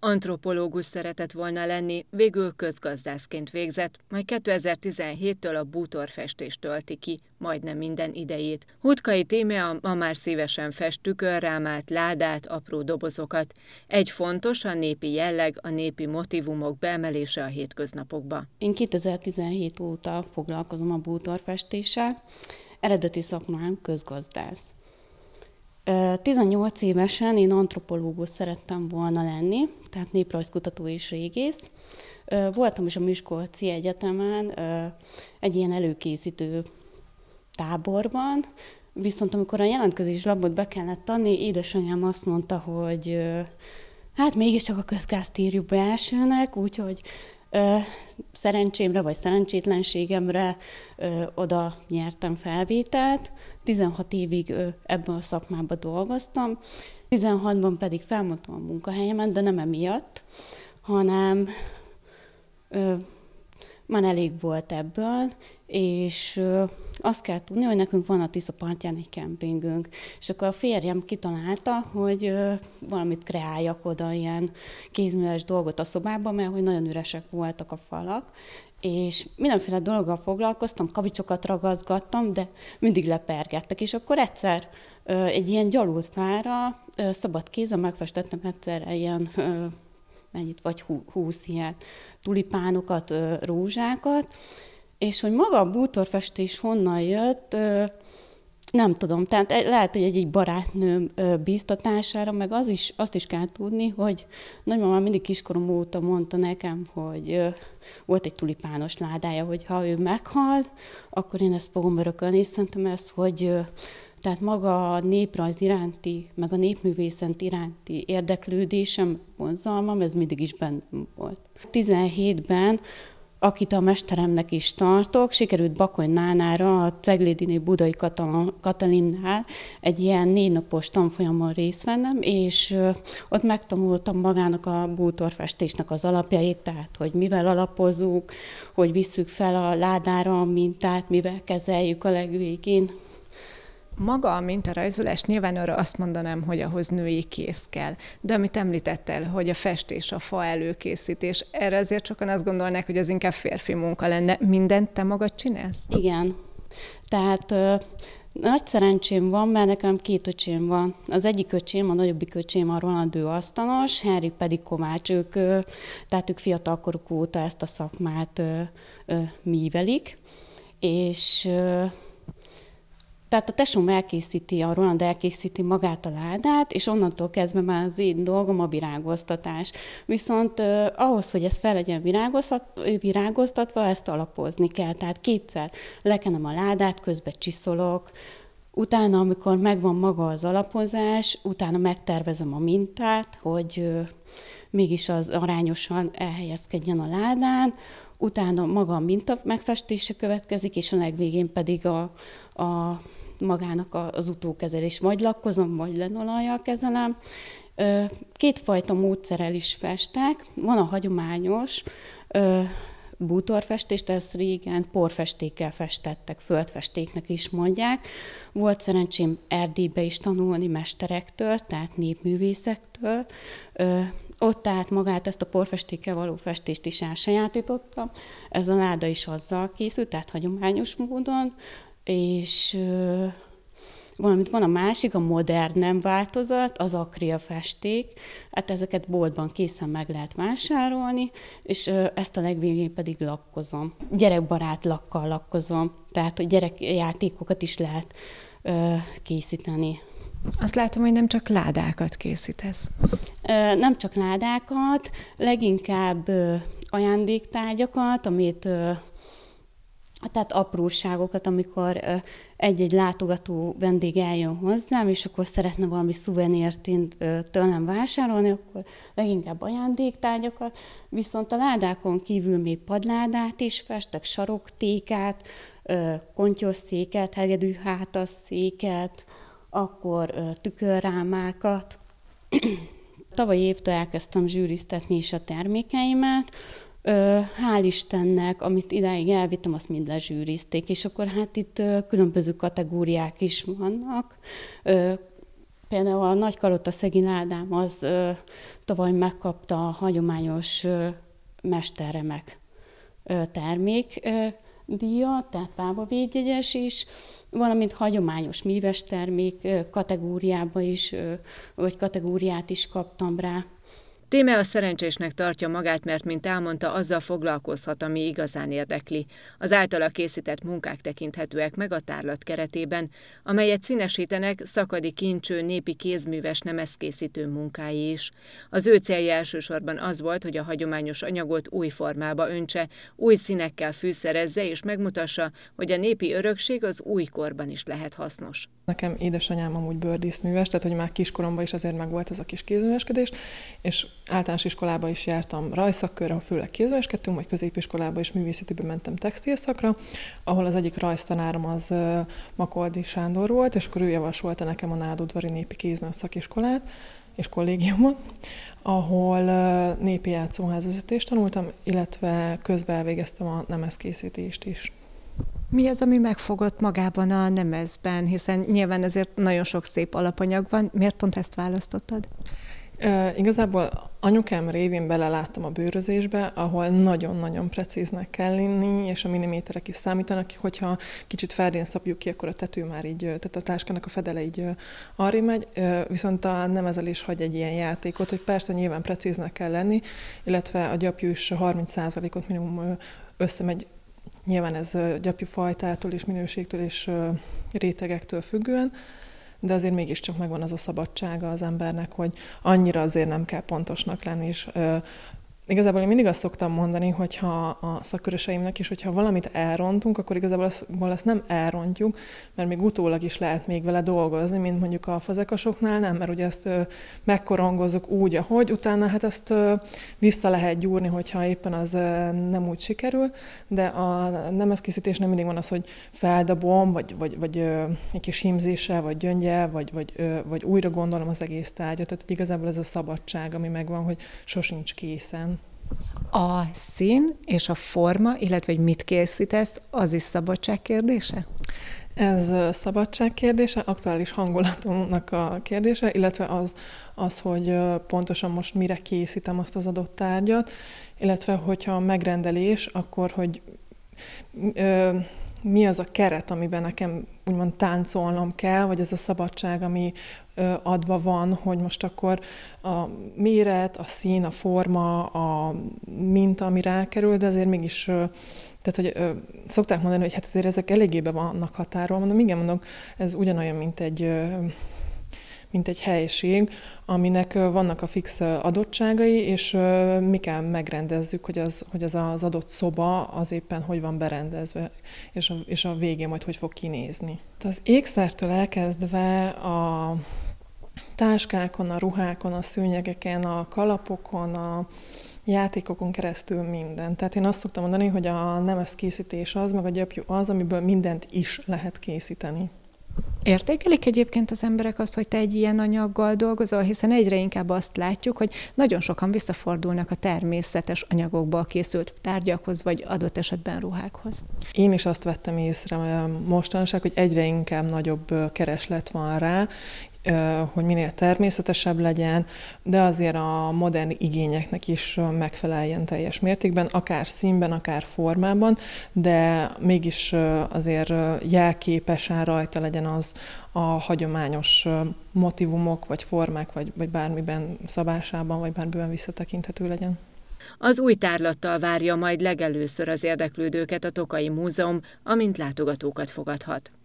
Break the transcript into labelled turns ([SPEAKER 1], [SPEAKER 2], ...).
[SPEAKER 1] Antropológus szeretett volna lenni, végül közgazdászként végzett, majd 2017-től a bútorfestést tölti ki, majdnem minden idejét. Hutkai a ma már szívesen fest tükörrámát, ládát, apró dobozokat. Egy fontos a népi jelleg, a népi motivumok beemelése a hétköznapokba.
[SPEAKER 2] Én 2017 óta foglalkozom a bútorfestéssel, eredeti szakmám közgazdász. 18 évesen én antropológus szerettem volna lenni, tehát néprajzkutató és régész. Voltam is a Miskolci Egyetemen egy ilyen előkészítő táborban, viszont amikor a jelentkezés labot be kellett adni, édesanyám azt mondta, hogy hát mégiscsak a be elsőnek, úgyhogy Szerencsémre vagy szerencsétlenségemre oda nyertem felvételt. 16 évig ebben a szakmában dolgoztam, 16-ban pedig felmondtam a munkahelyemet, de nem emiatt, hanem már elég volt ebből, és azt kell tudni, hogy nekünk van a Tisza partján egy kempingünk. És akkor a férjem kitalálta, hogy valamit kreáljak oda, ilyen kézműves dolgot a szobában, mert hogy nagyon üresek voltak a falak, és mindenféle dologgal foglalkoztam, kavicsokat ragazgattam, de mindig lepergettek, és akkor egyszer egy ilyen gyalult fára szabad kézzel megfestettem egyszerre ilyen mennyit, vagy húsz ilyen tulipánokat, rózsákat, és hogy maga a bútorfestés honnan jött, nem tudom. Tehát e, lehet, hogy egy, egy barátnőm bíztatására, meg az is, azt is kell tudni, hogy nagymamám mindig kiskorom óta mondta nekem, hogy volt egy tulipános ládája, hogy ha ő meghal, akkor én ezt fogom örökölni, és szerintem ez, hogy tehát maga a néprajz iránti, meg a népművészet iránti érdeklődésem, vonzalmam, ez mindig is bennem volt. 17-ben akit a mesteremnek is tartok, sikerült Nánára, a Ceglédini Budai Katalinnál egy ilyen négy napos tanfolyamon részt vennem, és ott megtanultam magának a bútorfestésnek az alapjait, tehát hogy mivel alapozzuk, hogy visszük fel a ládára a mintát, mivel kezeljük a legvégén,
[SPEAKER 1] maga a mintarajzolás, nyilván arra azt mondanám, hogy ahhoz női kész kell. De amit említettel, hogy a festés, a fa előkészítés, erre azért sokan azt gondolnák, hogy az inkább férfi
[SPEAKER 2] munka lenne. Mindent te magad csinálsz? Igen. Tehát ö, nagy szerencsém van, mert nekem két öcsém van. Az egyik öcsém, a nagyobbik öcsém a Roland ő asztalos, Henry pedig Kovács, ők, ö, tehát ők fiatalkoruk óta ezt a szakmát ö, ö, mívelik, és ö, tehát a tesóm elkészíti, a Roland elkészíti magát a ládát, és onnantól kezdve már az én dolgom a virágoztatás. Viszont eh, ahhoz, hogy ez fel legyen virágoztatva, ezt alapozni kell. Tehát kétszer lekenem a ládát, közben csiszolok, utána, amikor megvan maga az alapozás, utána megtervezem a mintát, hogy eh, mégis az arányosan elhelyezkedjen a ládán, utána maga a minta megfestése következik, és a legvégén pedig a, a magának az utókezelés. Vagy lakkozom, vagy lenolajjal kezelem. Kétfajta módszerrel is festek. Van a hagyományos bútorfestést, ezt régen porfestékkel festettek, földfestéknek is mondják. Volt szerencsém Erdélybe is tanulni mesterektől, tehát népművészektől. ott tehát magát ezt a porfestékkel való festést is elsajátítottam. Ez a láda is azzal készült, tehát hagyományos módon és valamint van a másik, a modern nem változat, az akria festék. Hát ezeket boltban készen meg lehet vásárolni, és ezt a legvégén pedig lakkozom. Gyerekbarát lakkal lakkozom, tehát a gyerekjátékokat is lehet ö, készíteni.
[SPEAKER 1] Azt látom, hogy nem csak ládákat készítesz.
[SPEAKER 2] Ö, nem csak ládákat, leginkább ö, ajándéktárgyakat, amit ö, tehát apróságokat, amikor egy-egy látogató vendég eljön hozzám, és akkor szeretne valami szuvenírt tőlem vásárolni, akkor leginkább ajándéktárgyakat, viszont a ládákon kívül még padládát is festek, saroktékát, kontyosszéket, hátasszéket, akkor tükörrámákat. Tavaly évtől elkezdtem zsűriztetni is a termékeimet, hál' Istennek, amit idáig elvittem, azt mind lezsűrizték, és akkor hát itt különböző kategóriák is vannak. Például a nagy karotta Szegin Ádám az tavaly megkapta a hagyományos mesterremek termék díja, tehát páva védjegyes is, valamint hagyományos míves termék kategóriába is, vagy kategóriát is kaptam rá.
[SPEAKER 1] Téme a szerencsésnek tartja magát, mert, mint elmondta, azzal foglalkozhat, ami igazán érdekli. Az általa készített munkák tekinthetőek meg a tárlat keretében, amelyet színesítenek szakadi kincső népi kézműves nemezkészítő munkái is. Az ő célja elsősorban az volt, hogy a hagyományos anyagot új formába öntse, új színekkel fűszerezze és megmutassa, hogy a népi örökség az újkorban is lehet hasznos.
[SPEAKER 3] Nekem édesanyám amúgy bőrdíszműves, tehát hogy már kiskoromban is azért megvolt ez a kis kézműveskedés, és általános iskolába is jártam rajszakkörre, főleg kézműveskedtünk, majd középiskolába is művészetibe mentem textilszakra, ahol az egyik rajztanárom az Makoldi Sándor volt, és akkor ő javasolta nekem a Nádudvari Népi Kézműves szakiskolát, és kollégiumot, ahol népi játszóházvezetést tanultam, illetve közben elvégeztem a nemezkészítést is. Mi az, ami megfogott magában a nemezben, hiszen
[SPEAKER 1] nyilván ezért nagyon sok
[SPEAKER 3] szép alapanyag
[SPEAKER 1] van. Miért pont
[SPEAKER 3] ezt választottad? Uh, igazából anyukám révén beleláttam a bőrözésbe, ahol nagyon-nagyon precíznek kell lenni, és a milliméterek is számítanak, hogyha kicsit felrén szabjuk ki, akkor a tető már így, tehát a táskának a fedele így arra megy, viszont a is hagy egy ilyen játékot, hogy persze nyilván precíznek kell lenni, illetve a gyapjú is 30%-ot minimum összemegy Nyilván ez gyapjú fajtától és minőségtől és rétegektől függően, de azért mégiscsak megvan az a szabadsága az embernek, hogy annyira azért nem kell pontosnak lenni, és Igazából én mindig azt szoktam mondani, hogyha a szakköröseimnek is, hogyha valamit elrontunk, akkor igazából azt, nem elrontjuk, mert még utólag is lehet még vele dolgozni, mint mondjuk a fazekasoknál, nem, mert ugye ezt megkorongozzuk úgy, ahogy, utána hát ezt vissza lehet gyúrni, hogyha éppen az nem úgy sikerül, de a nem mindig van az, hogy feldobom, vagy, vagy, vagy egy kis hímzéssel, vagy gyöngye, vagy, vagy, vagy újra gondolom az egész tárgyat, tehát igazából ez a szabadság, ami megvan, hogy sosincs készen.
[SPEAKER 1] A szín és a forma, illetve
[SPEAKER 3] hogy mit készítesz, az is szabadság kérdése? Ez szabadság kérdése, aktuális hangulatunknak a kérdése, illetve az, az, hogy pontosan most mire készítem azt az adott tárgyat, illetve hogyha megrendelés, akkor hogy ö, mi az a keret, amiben nekem úgymond táncolnom kell, vagy ez a szabadság, ami adva van, hogy most akkor a méret, a szín, a forma, a minta, ami rákerül, de azért mégis, tehát hogy szokták mondani, hogy hát azért ezek eléggé be vannak határolva, mondom, igen, mondom, ez ugyanolyan, mint egy mint egy helyiség, aminek vannak a fix adottságai, és mi kell megrendezzük, hogy az, hogy az, az adott szoba az éppen hogy van berendezve, és a, és a végén majd hogy fog kinézni. Az ékszertől elkezdve a táskákon, a ruhákon, a szőnyegeken, a kalapokon, a játékokon keresztül minden. Tehát én azt szoktam mondani, hogy a nemes készítés az, meg a gyapjú az, amiből mindent is lehet készíteni.
[SPEAKER 1] Értékelik egyébként az emberek azt, hogy te egy ilyen anyaggal dolgozol, hiszen egyre inkább azt látjuk, hogy nagyon sokan visszafordulnak a természetes anyagokból készült tárgyakhoz, vagy adott esetben ruhákhoz.
[SPEAKER 3] Én is azt vettem észre eh, mostanság, hogy egyre inkább nagyobb eh, kereslet van rá, hogy minél természetesebb legyen, de azért a modern igényeknek is megfeleljen teljes mértékben, akár színben, akár formában, de mégis azért jelképesen rajta legyen az a hagyományos motivumok, vagy formák, vagy, vagy bármiben szabásában, vagy bármiben visszatekinthető legyen.
[SPEAKER 1] Az új tárlattal várja majd legelőször az érdeklődőket a Tokai Múzeum, amint látogatókat fogadhat.